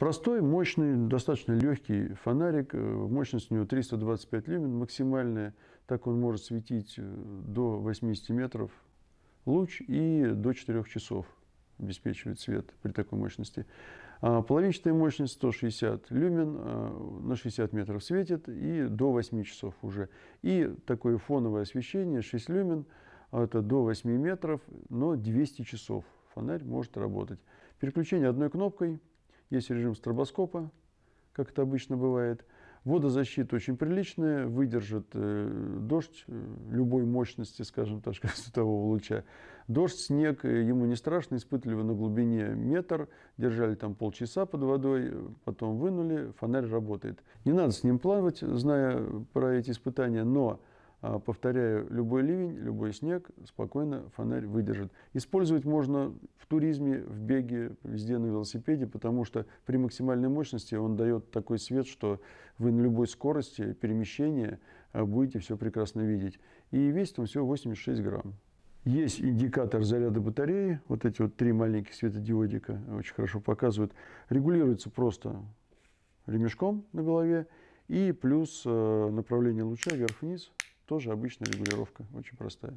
Простой, мощный, достаточно легкий фонарик. Э, мощность у него 325 люмен максимальная. Так он может светить э, до 80 метров луч и до 4 часов обеспечивает свет при такой мощности. А половинчатая мощность 160 люмен, э, на 60 метров светит и до 8 часов уже. И такое фоновое освещение 6 люмен, это до 8 метров, но 200 часов фонарь может работать. Переключение одной кнопкой – есть режим стробоскопа, как это обычно бывает. Водозащита очень приличная, выдержит э, дождь э, любой мощности, скажем так, светового луча. Дождь, снег, э, ему не страшно, испытывали его на глубине метр, держали там полчаса под водой, э, потом вынули, фонарь работает. Не надо с ним плавать, зная про эти испытания, но а, повторяю, любой ливень, любой снег спокойно фонарь выдержит. Использовать можно в туризме, в беге, везде на велосипеде, потому что при максимальной мощности он дает такой свет, что вы на любой скорости перемещения а, будете все прекрасно видеть. И весит он всего 86 грамм. Есть индикатор заряда батареи, вот эти вот три маленьких светодиодика очень хорошо показывают. Регулируется просто ремешком на голове и плюс а, направление луча вверх-вниз – тоже обычная регулировка, очень простая.